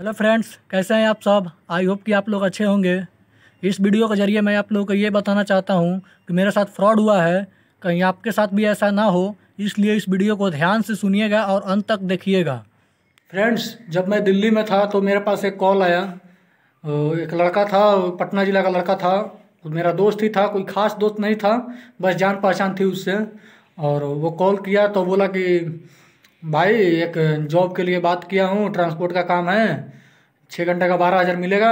hello friends कैसे हैं आप सब आई होप कि आप लोग अच्छे होंगे इस वीडियो के ज़रिए मैं आप लोगों को ये बताना चाहता हूँ कि मेरे साथ फ्रॉड हुआ है कहीं आपके साथ भी ऐसा ना हो इसलिए इस वीडियो को ध्यान से सुनिएगा और अंत तक देखिएगा फ्रेंड्स जब मैं दिल्ली में था तो मेरे पास एक कॉल आया एक लड़का था पटना ज़िला का लड़का था मेरा दोस्त ही था कोई ख़ास दोस्त नहीं था बस जान पहचान थी उससे और वो कॉल किया तो बोला कि भाई एक जॉब के लिए बात किया हूँ ट्रांसपोर्ट का काम है छः घंटे का बारह हज़ार मिलेगा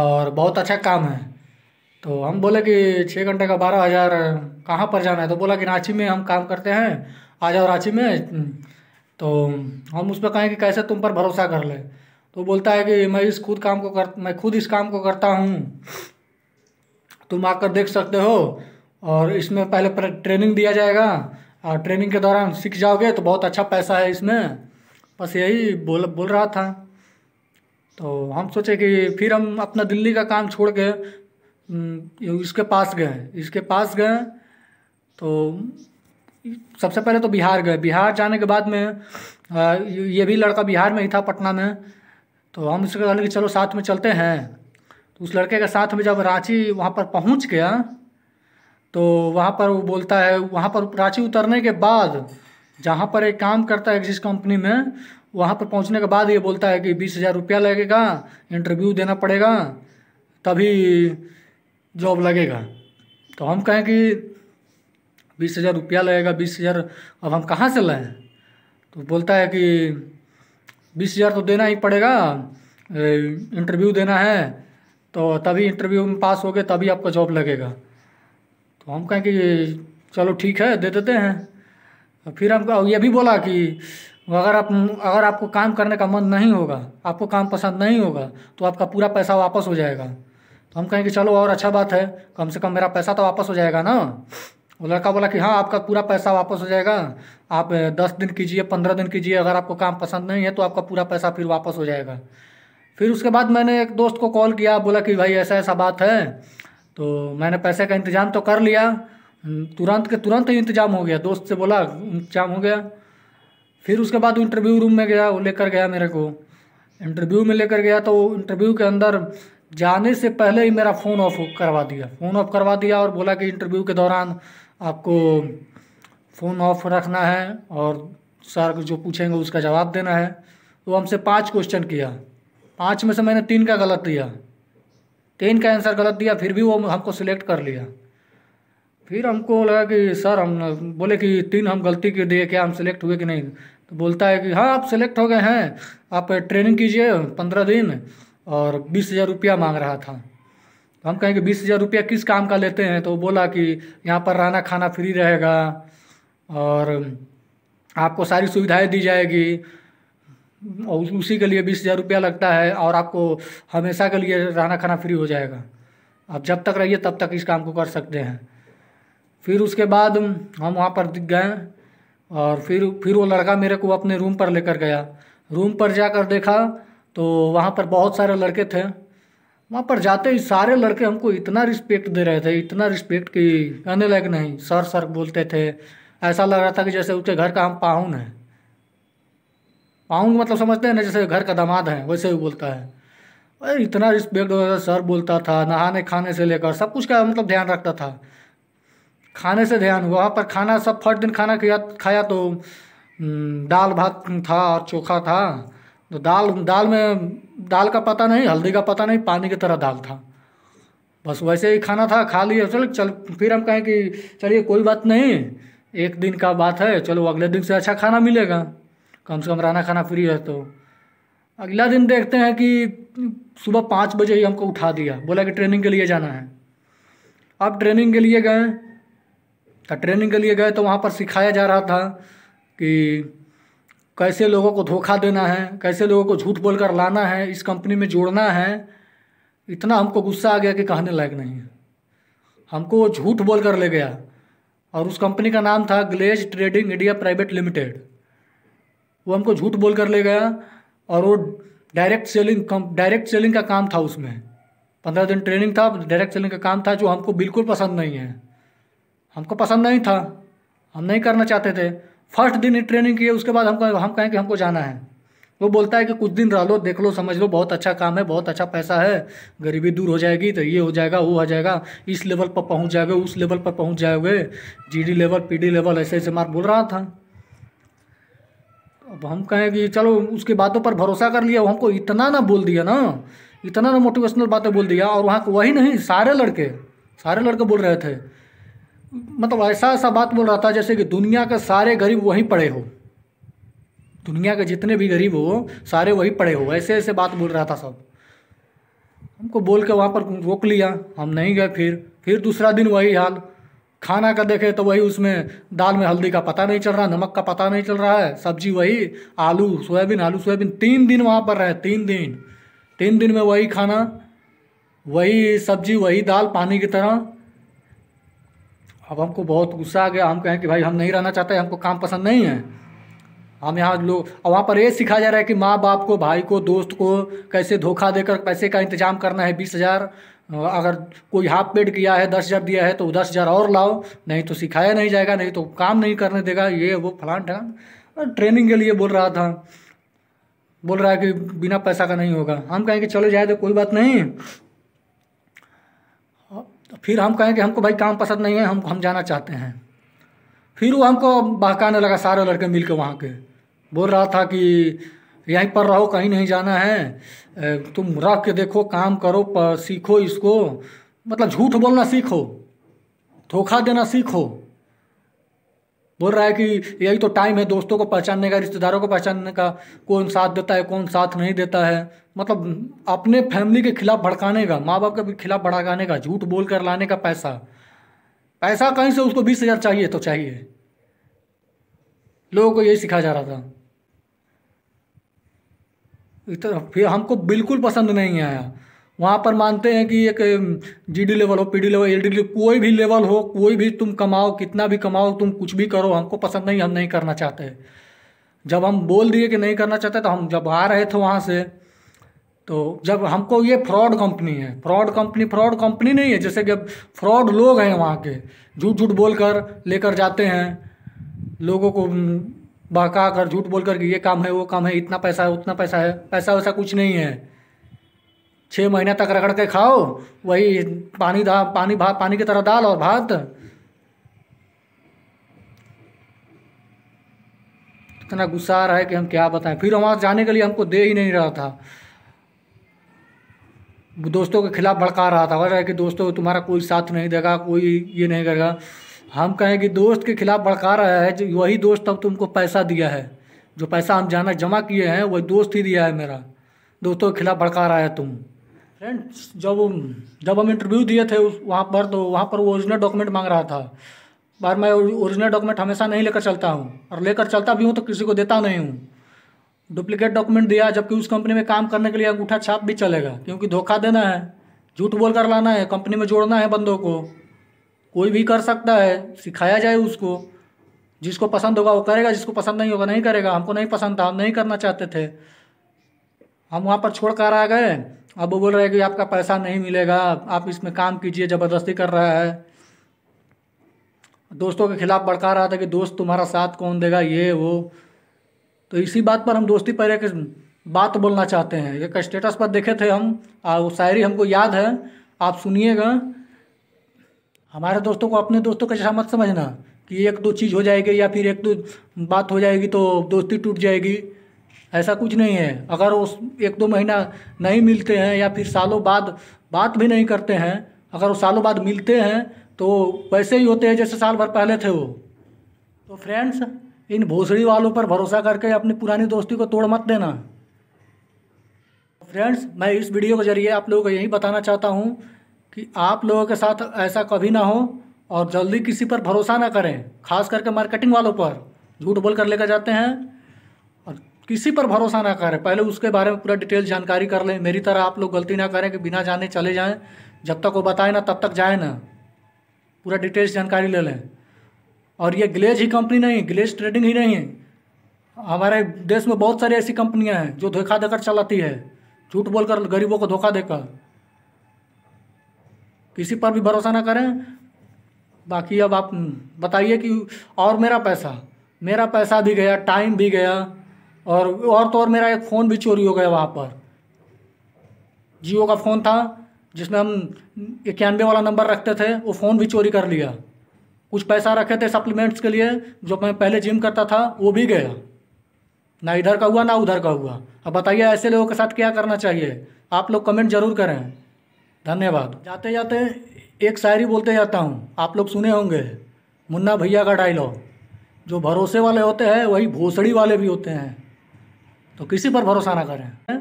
और बहुत अच्छा काम है तो हम बोले कि छः घंटे का बारह हज़ार कहाँ पर जाना है तो बोला कि रांची में हम काम करते हैं आ जाओ रांची में तो हम उस पर कहें कि कैसे तुम पर भरोसा कर ले तो बोलता है कि मैं इस खुद काम को कर मैं खुद इस काम को करता हूँ तुम आकर देख सकते हो और इसमें पहले ट्रेनिंग दिया जाएगा ट्रेनिंग हाँ, के दौरान सीख जाओगे तो बहुत अच्छा पैसा है इसमें बस यही बोल बोल रहा था तो हम सोचे कि फिर हम अपना दिल्ली का काम छोड़ के हम्म, इसके पास गए इसके पास गए तो सबसे पहले तो बिहार गए बिहार जाने के बाद में ये भी लड़का बिहार में ही था पटना में तो हम इसके कहा कि चलो साथ में चलते हैं तो उस लड़के के साथ में जब रांची वहाँ पर पहुँच गया तो वहाँ पर वो बोलता है वहाँ पर रांची उतरने के बाद जहाँ पर एक काम करता है एक्सिस कंपनी में वहाँ पर पहुँचने के बाद ये बोलता है कि बीस हज़ार रुपया लगेगा इंटरव्यू देना पड़ेगा तभी जॉब लगेगा तो हम कहें कि बीस हज़ार रुपया लगेगा बीस हज़ार अब हम कहाँ से लाएँ तो बोलता है कि बीस हज़ार तो देना ही पड़ेगा इंटरव्यू देना है तो तभी इंटरव्यू में पास हो गए तभी आपका जॉब लगेगा तो हम कहें कि चलो ठीक है दे देते हैं फिर हम ये भी बोला कि अगर आप अगर आपको काम करने का मन नहीं होगा आपको काम पसंद नहीं होगा तो आपका पूरा पैसा वापस हो जाएगा तो हम कहें कि चलो और अच्छा बात है कम से कम मेरा पैसा तो वापस हो जाएगा ना वो लड़का बोला कि हाँ आपका पूरा पैसा वापस हो जाएगा आप दस दिन कीजिए पंद्रह दिन कीजिए अगर आपको काम पसंद नहीं है तो आपका पूरा पैसा फिर वापस हो जाएगा फिर उसके बाद मैंने एक दोस्त को कॉल किया बोला कि भाई ऐसा ऐसा बात है तो मैंने पैसे का इंतज़ाम तो कर लिया तुरंत के तुरंत ही इंतज़ाम हो गया दोस्त से बोला इंतज़ाम हो गया फिर उसके बाद इंटरव्यू रूम में गया वो लेकर गया मेरे को इंटरव्यू में लेकर गया तो इंटरव्यू के अंदर जाने से पहले ही मेरा फ़ोन ऑफ करवा दिया फ़ोन ऑफ करवा दिया और बोला कि इंटरव्यू के दौरान आपको फ़ोन ऑफ रखना है और सर जो पूछेंगे उसका जवाब देना है तो हमसे पांच क्वेश्चन किया पांच में से मैंने तीन का गलत दिया तीन का आंसर गलत दिया फिर भी वो हमको सिलेक्ट कर लिया फिर हमको लगा कि सर हम बोले कि तीन हम गलती के दिए क्या हम सिलेक्ट हुए कि नहीं तो बोलता है कि हाँ आप सिलेक्ट हो गए हैं आप ट्रेनिंग कीजिए पंद्रह दिन और बीस हज़ार रुपया मांग रहा था तो हम कहें कि बीस हज़ार रुपया किस काम का लेते हैं तो वो बोला कि यहाँ पर रहना खाना फ्री रहेगा और आपको सारी सुविधाएँ दी जाएगी और उसी के लिए बीस हज़ार रुपया लगता है और आपको हमेशा के लिए रहना खाना फ्री हो जाएगा आप जब तक रहिए तब तक इस काम को कर सकते हैं फिर उसके बाद हम वहाँ पर गए और फिर फिर वो लड़का मेरे को अपने रूम पर लेकर गया रूम पर जाकर देखा तो वहाँ पर बहुत सारे लड़के थे वहाँ पर जाते ही सारे लड़के हमको इतना रिस्पेक्ट दे रहे थे इतना रिस्पेक्ट कि कहने लायक नहीं सर सर बोलते थे ऐसा लग रहा था कि जैसे उसके घर का हम पाहुन हैं पाउंड मतलब समझते हैं ना जैसे घर का दामाद है वैसे ही बोलता है अरे इतना रिस्पेक्ट वगैरह सर बोलता था नहाने खाने से लेकर सब कुछ का मतलब ध्यान रखता था खाने से ध्यान वहाँ पर खाना सब फर्स्ट दिन खाना किया खाया तो हम्म, दाल भात था और चोखा था तो दाल दाल में दाल का पता नहीं हल्दी का पता नहीं पानी की तरह दाल था बस वैसे ही खाना था खा लिया चलो चल फिर हम कहें कि चलिए कोई बात नहीं एक दिन का बात है चलो अगले दिन से अच्छा खाना मिलेगा कम से कम रहना खाना फ्री है तो अगला दिन देखते हैं कि सुबह पाँच बजे ही हमको उठा दिया बोला कि ट्रेनिंग के लिए जाना है अब ट्रेनिंग के लिए गए तो ट्रेनिंग के लिए गए तो वहाँ पर सिखाया जा रहा था कि कैसे लोगों को धोखा देना है कैसे लोगों को झूठ बोलकर लाना है इस कंपनी में जोड़ना है इतना हमको गुस्सा आ गया कि कहने लायक नहीं हमको वो झूठ बोल ले गया और उस कंपनी का नाम था Glaze trading India private limited वो हमको झूठ बोल कर ले गया और वो डायरेक्ट सेलिंग कम डायरेक्ट सेलिंग का काम था उसमें पंद्रह दिन ट्रेनिंग था डायरेक्ट सेलिंग का काम था जो हमको बिल्कुल पसंद नहीं है हमको पसंद नहीं था हम नहीं करना चाहते थे फर्स्ट दिन ही ट्रेनिंग किए उसके बाद हमको हम कहें कि हमको जाना है वो बोलता है कि कुछ दिन रह लो देख लो समझ लो बहुत अच्छा काम है बहुत अच्छा पैसा है गरीबी दूर हो जाएगी तो ये हो जाएगा वो हो जाएगा इस लेवल पर पहुंच जाएगा उस लेवल पर पहुंच जाओगे जीडी लेवल पीडी लेवल ऐसे ऐसे मार बोल रहा था अब हम कहें कि चलो उसकी बातों पर भरोसा कर लिया वो हमको इतना ना बोल दिया ना इतना ना मोटिवेशनल बातें बोल दिया और वहाँ वही नहीं सारे लड़के सारे लड़के बोल रहे थे मतलब ऐसा ऐसा बात बोल रहा था जैसे कि दुनिया के सारे गरीब वहीं पड़े हो दुनिया के जितने भी गरीब हो सारे वहीं पड़े हो ऐसे ऐसे बात बोल रहा था सब हमको बोल के वहाँ पर रोक लिया हम नहीं गए फिर फिर दूसरा दिन वही हाल खाना का देखें तो वही उसमें दाल में हल्दी का पता नहीं चल रहा नमक का पता नहीं चल रहा है सब्जी वही आलू सोयाबीन आलू सोयाबीन तीन दिन वहाँ पर रहे तीन दिन तीन दिन में वही खाना वही सब्जी वही दाल पानी की तरह अब हमको बहुत गुस्सा आ गया हम कहें कि भाई हम नहीं रहना चाहते हमको काम पसंद नहीं है हम यहाँ लोग वहाँ पर ये सिखाया जा रहा है कि माँ बाप को भाई को दोस्त को कैसे धोखा देकर पैसे का इंतजाम करना है बीस हज़ार अगर कोई हाफ पेड किया है दस हज़ार दिया है तो दस हज़ार और लाओ नहीं तो सिखाया नहीं जाएगा नहीं तो काम नहीं करने देगा ये वो फलान ठलान ट्रेनिंग के लिए बोल रहा था बोल रहा है कि बिना पैसा का नहीं होगा हम कहेंगे चले जाए तो कोई बात नहीं फिर हम कहें कि हमको भाई काम पसंद नहीं है हम हम जाना चाहते हैं फिर वो हमको बहकाने लगा सारे लड़के मिल के वहाँ के बोल रहा था कि यहीं पर रहो कहीं नहीं जाना है तुम रख के देखो काम करो सीखो इसको मतलब झूठ बोलना सीखो धोखा देना सीखो बोल रहा है कि यही तो टाइम है दोस्तों को पहचानने का रिश्तेदारों को पहचानने का कौन साथ देता है कौन साथ नहीं देता है मतलब अपने फैमिली के खिलाफ भड़काने का माँ बाप के खिलाफ भड़काने का झूठ बोल कर लाने का पैसा पैसा कहीं से उसको बीस हज़ार चाहिए तो चाहिए लोगों को यही सिखाया जा रहा था इतना फिर हमको बिल्कुल पसंद नहीं आया वहाँ पर मानते हैं कि एक जीडी लेवल हो पीडी लेवल एलडी कोई भी लेवल हो कोई भी तुम कमाओ कितना भी कमाओ तुम कुछ भी करो हमको पसंद नहीं हम नहीं करना चाहते जब हम बोल दिए कि नहीं करना चाहते तो हम जब आ रहे थे वहाँ से तो जब हमको ये फ्रॉड कंपनी है फ्रॉड कंपनी फ्रॉड कंपनी नहीं है जैसे कि फ्रॉड लोग हैं वहाँ के झूठ झूठ बोल कर लेकर जाते हैं लोगों को बहका कर झूठ बोल कर ये काम है वो काम है इतना पैसा है उतना पैसा है पैसा वैसा कुछ नहीं है छः महीने तक रगड़ के खाओ वही पानी दा पानी भा पानी की तरह दाल और भात इतना गुस्सा आ रहा है कि हम क्या बताएं फिर वहाँ जाने के लिए हमको दे ही नहीं रहा था दोस्तों के खिलाफ भड़का रहा था वह कि दोस्तों तुम्हारा कोई साथ नहीं देगा कोई ये नहीं करेगा हम कहें कि दोस्त के खिलाफ भड़का रहा है जो वही दोस्त अब तुमको पैसा दिया है जो पैसा हम जाना जमा किए हैं वही दोस्त ही दिया है मेरा दोस्तों के खिलाफ भड़का रहा है तुम फ्रेंड्स जब जब हम इंटरव्यू दिए थे उस वहाँ पर तो वहाँ पर वो ओरिजिनल डॉक्यूमेंट मांग रहा था बार मैं ओरिजिनल डॉक्यूमेंट हमेशा नहीं लेकर चलता हूँ और लेकर चलता भी हूँ तो किसी को देता नहीं हूँ डुप्लीकेट डॉक्यूमेंट दिया जबकि उस कंपनी में काम करने के लिए अंगूठा छाप भी चलेगा क्योंकि धोखा देना है झूठ बोल कर लाना है कंपनी में जोड़ना है बंदों को कोई भी कर सकता है सिखाया जाए उसको जिसको पसंद होगा वो करेगा जिसको पसंद नहीं होगा नहीं करेगा हमको नहीं पसंद था हम नहीं करना चाहते थे हम वहाँ पर छोड़ कर आ गए अब वो बोल रहे हैं कि आपका पैसा नहीं मिलेगा आप इसमें काम कीजिए ज़बरदस्ती कर रहा है दोस्तों के खिलाफ भड़का रहा था कि दोस्त तुम्हारा साथ कौन देगा ये वो तो इसी बात पर हम दोस्ती पर एक बात बोलना चाहते हैं एक स्टेटस पर देखे थे हम और शायरी हमको याद है आप सुनिएगा हमारे दोस्तों को अपने दोस्तों के जैसा मत समझना कि एक दो चीज़ हो जाएगी या फिर एक दो बात हो जाएगी तो दोस्ती टूट जाएगी ऐसा कुछ नहीं है अगर उस एक दो महीना नहीं मिलते हैं या फिर सालों बाद बात भी नहीं करते हैं अगर वो सालों बाद मिलते हैं तो वैसे ही होते हैं जैसे साल भर पहले थे वो तो फ्रेंड्स इन भोसड़ी वालों पर भरोसा करके अपनी पुरानी दोस्ती को तोड़ मत देना फ्रेंड्स मैं इस वीडियो के ज़रिए आप लोगों को यही बताना चाहता हूँ कि आप लोगों के साथ ऐसा कभी ना हो और जल्दी किसी पर भरोसा ना करें खास करके मार्केटिंग वालों पर झूठ बोल कर लेकर जाते हैं और किसी पर भरोसा ना करें पहले उसके बारे में पूरा डिटेल जानकारी कर लें मेरी तरह आप लोग गलती ना करें कि बिना जाने चले जाएं जब तक वो बताए ना तब तक जाए ना पूरा डिटेल्स जानकारी ले लें और ये ग्लेज ही कंपनी नहीं ग्लेज ट्रेडिंग ही नहीं है हमारे देश में बहुत सारी ऐसी कंपनियाँ हैं जो धोखा देकर चलाती है झूठ बोलकर गरीबों को धोखा देकर किसी पर भी भरोसा ना करें बाकी अब आप बताइए कि और मेरा पैसा मेरा पैसा भी गया टाइम भी गया और और तो और मेरा एक फ़ोन भी चोरी हो गया वहाँ पर जियो का फ़ोन था जिसमें हम इक्यानवे वाला नंबर रखते थे वो फ़ोन भी चोरी कर लिया कुछ पैसा रखे थे सप्लीमेंट्स के लिए जो मैं पहले जिम करता था वो भी गया ना इधर का हुआ ना उधर का हुआ अब बताइए ऐसे लोगों के साथ क्या करना चाहिए आप लोग कमेंट ज़रूर करें धन्यवाद जाते जाते एक शायरी बोलते जाता हूँ आप लोग सुने होंगे मुन्ना भैया का डायलॉग जो भरोसे वाले होते हैं वही भोसड़ी वाले भी होते हैं तो किसी पर भरोसा ना करें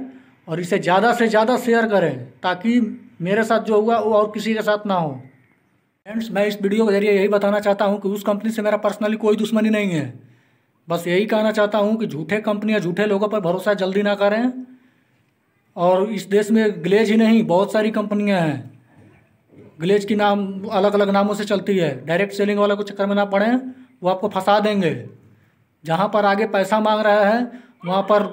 और इसे ज़्यादा से ज़्यादा शेयर करें ताकि मेरे साथ जो हुआ वो और किसी के साथ ना हो फ्रेंड्स मैं इस वीडियो के जरिए यही बताना चाहता हूँ कि उस कंपनी से मेरा पर्सनली कोई दुश्मनी नहीं है बस यही कहना चाहता हूँ कि झूठे कंपनियाँ झूठे लोगों पर भरोसा जल्दी ना करें और इस देश में ग्लेज ही नहीं बहुत सारी कंपनियां हैं ग्लेज की नाम अलग अलग नामों से चलती है डायरेक्ट सेलिंग वाला को चक्कर में ना पड़े वो आपको फंसा देंगे जहाँ पर आगे पैसा मांग रहा है वहाँ पर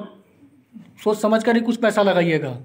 सोच समझ कर ही कुछ पैसा लगाइएगा